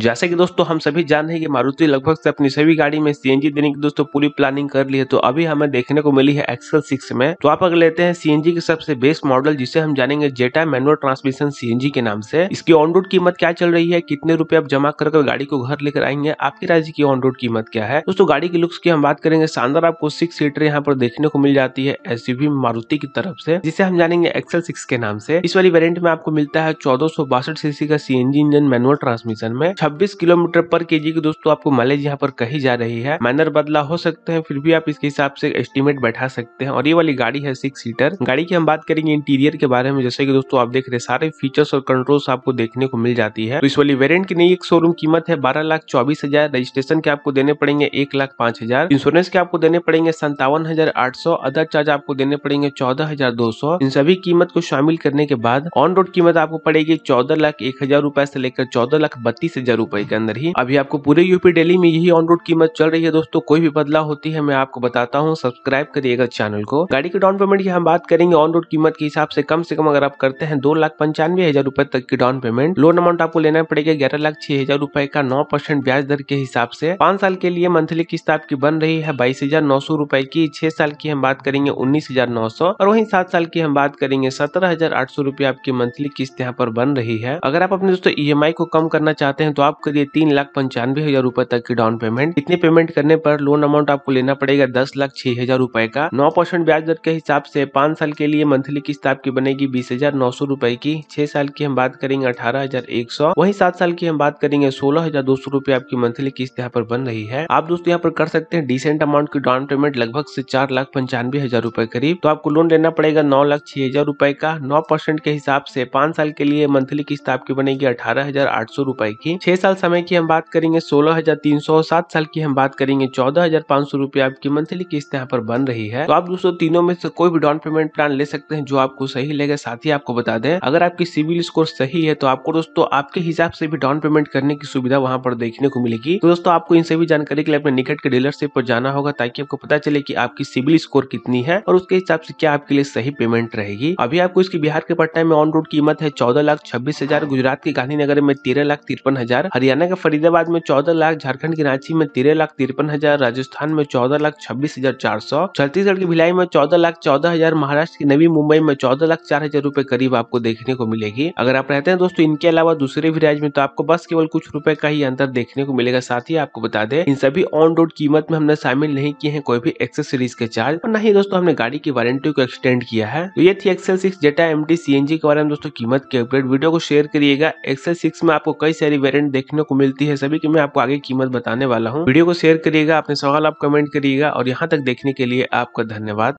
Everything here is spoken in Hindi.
जैसे कि दोस्तों हम सभी जान रहे हैं कि मारुति लगभग से अपनी सभी गाड़ी में सीएनजी देने की दोस्तों पूरी प्लानिंग कर ली है तो अभी हमें देखने को मिली है एक्सल सिक्स में तो आप अगर लेते हैं सीएनजी के सबसे बेस्ट मॉडल जिसे हम जानेंगे जेटा मैनुअल ट्रांसमिशन सीएनजी के नाम से इसकी ऑन रोड कीमत क्या चल रही है कितने रुपए आप जमा कर गाड़ी को घर लेकर आएंगे आपके राज्य की ऑन रोड कीमत क्या है दोस्तों गाड़ी की लुक्स की हम बात करेंगे शानदार आपको सिक्स सीटर यहाँ पर देखने को मिल जाती है एस मारुति की तरफ से जिसे हम जानेंगे एक्सल सिक्स के नाम से इस वाली वेरियंट में आपको मिलता है चौदह सीसी का सीएनजी इंजन मैनुअल ट्रांसमिशन में 26 किलोमीटर पर केजी की दोस्तों आपको माइलेज यहाँ पर कही जा रही है माइनर बदला हो सकते हैं फिर भी आप इसके हिसाब से एस्टिमेट बैठा सकते हैं और ये वाली गाड़ी है सिक्स सीटर गाड़ी की हम बात करेंगे इंटीरियर के बारे में जैसे की दोस्तों आप देख रहे सारे फीचर्स और कंट्रोल्स आपको देखने को मिल जाती है तो इस वाली वेरियंट की नई एक शोरूम कीमत है बारह लाख चौबीस हजार रजिस्ट्रेशन के आपको देने पड़ेंगे एक लाख पांच हजार इंश्योरेंस के आपको देने पड़ेंगे संतावन हजार आठ सौ अदर चार्ज आपको देने पड़ेंगे चौदह हजार दो सौ इन सभी कीमत को शामिल करने के बाद ऑन रोड कीमत आपको पड़ेगी चौदह लाख एक हजार रूपए से लेकर चौदह लाख बत्तीस हजार हजार रुपए के अंदर ही अभी आपको पूरे यूपी डेली में यही ऑन रोड कीमत चल रही है दोस्तों कोई भी बदलाव होती है मैं आपको बताता हूँ सब्सक्राइब करिएगा चैनल को गाड़ी के डाउन पेमेंट की हम बात करेंगे ऑन रोड कीमत के हिसाब से कम से कम अगर आप करते हैं दो लाख पंचानवे हजार रुपए तक की डाउन पेमेंट लोन अमाउंट आपको लेना पड़ेगा ग्यारह लाख छह हजार रुपए का नौ परसेंट ब्याज दर के हिसाब से पांच साल के लिए मंथली किस्त आपकी बन रही है बाईस हजार नौ सौ रुपए की छह साल की हम बात करेंगे उन्नीस हजार नौ सौ और वही सात साल की हम बात करेंगे सत्रह हजार आठ सौ रुपए आपकी मंथली किस्त यहाँ पर बन रही है अगर आप अपने दोस्तों ई e को कम करना चाहते हैं तो तो आप करिए तीन लाख पंचानवे हजार रूपए तक की डाउन पेमेंट इतनी पेमेंट करने पर लोन अमाउंट आपको लेना पड़ेगा दस लाख छह हजार रूपए का नौ परसेंट ब्याज दर के हिसाब से पांच साल के लिए मंथली किस्त आपकी बनेगी बीस हजार नौ सौ रूपए की छह साल की हम बात करेंगे अठारह हजार एक सौ वही सात साल की हम बात करेंगे सोलह हजार दो सौ रूपए आपकी मंथली किस्त यहाँ पर बन रही है आप दोस्तों यहाँ पर कर सकते हैं डिसेंट अमाउंट की डाउन पेमेंट लगभग से चार लाख पंचानवे हजार रूपए करीब तो आपको लोन लेना पड़ेगा नौ लाख छह हजार रूपए का नौ परसेंट के हिसाब से पांच साल के लिए मंथली किस्त आपकी बनेगी अठारह हजार आठ सौ रूपए की छह छः साल समय की हम बात करेंगे सोलह हजार तीन सौ सात साल की हम बात करेंगे चौदह हजार पाँच सौ रुपये आपकी मंथली किस्त यहाँ पर बन रही है तो आप दोस्तों तीनों में से कोई भी डाउन पेमेंट प्लान ले सकते हैं जो आपको सही लगेगा साथ ही आपको बता दें अगर आपकी सिविल स्कोर सही है तो आपको दोस्तों आपके हिसाब से भी डाउन पेमेंट करने की सुविधा वहाँ पर देखने को मिलेगी तो दोस्तों आपको इन सभी जानकारी के लिए अपने निकट के डीलरशिप पर जाना होगा ताकि आपको पता चले की आपकी सिविल स्कोर कितनी है और उसके हिसाब से क्या आपके लिए सही पेमेंट रहेगी अभी आपको इसकी बिहार के पटना में ऑन रोड कीमत है चौदह लाख छब्बीस हजार गुजरात के गांधीनगर में तेरह लाख तिरपन हजार हजार हरियाणा के फरीदाबाद में चौदह लाख झारखंड के रांची में तेरह लाख तिरपन हजार राजस्थान में चौदह लाख छब्बीस हजार चार सौ छत्तीसगढ़ की भिलाई में चौदह लाख चौदह हजार महाराष्ट्र की नवी मुंबई में चौदह लाख चार हजार रूपए करीब आपको देखने को मिलेगी अगर आप रहते हैं दोस्तों इनके अलावा दूसरे भी राज्य में तो आपको बस केवल कुछ रूपए का ही अंतर देखने को मिलेगा साथ ही आपको बता दें इन सभी ऑन रोड कीमत में हमने शामिल नहीं किए हैं कोई भी एक्सेसरीज के चार्ज और नहीं दोस्तों हमने गाड़ी की वारंटी को एक्सटेंड किया है तो ये थी Excel six data M T के बारे में दोस्तों कीमत के अपडेट वीडियो को शेयर करिएगा एक्सेल सिक्स में आपको कई सारी वेरियंट देखने को मिलती है सभी की मैं आपको आगे कीमत बताने वाला हूँ वीडियो को शेयर करिएगा अपने सवाल आप कमेंट करिएगा और यहाँ तक देखने के लिए आपका धन्यवाद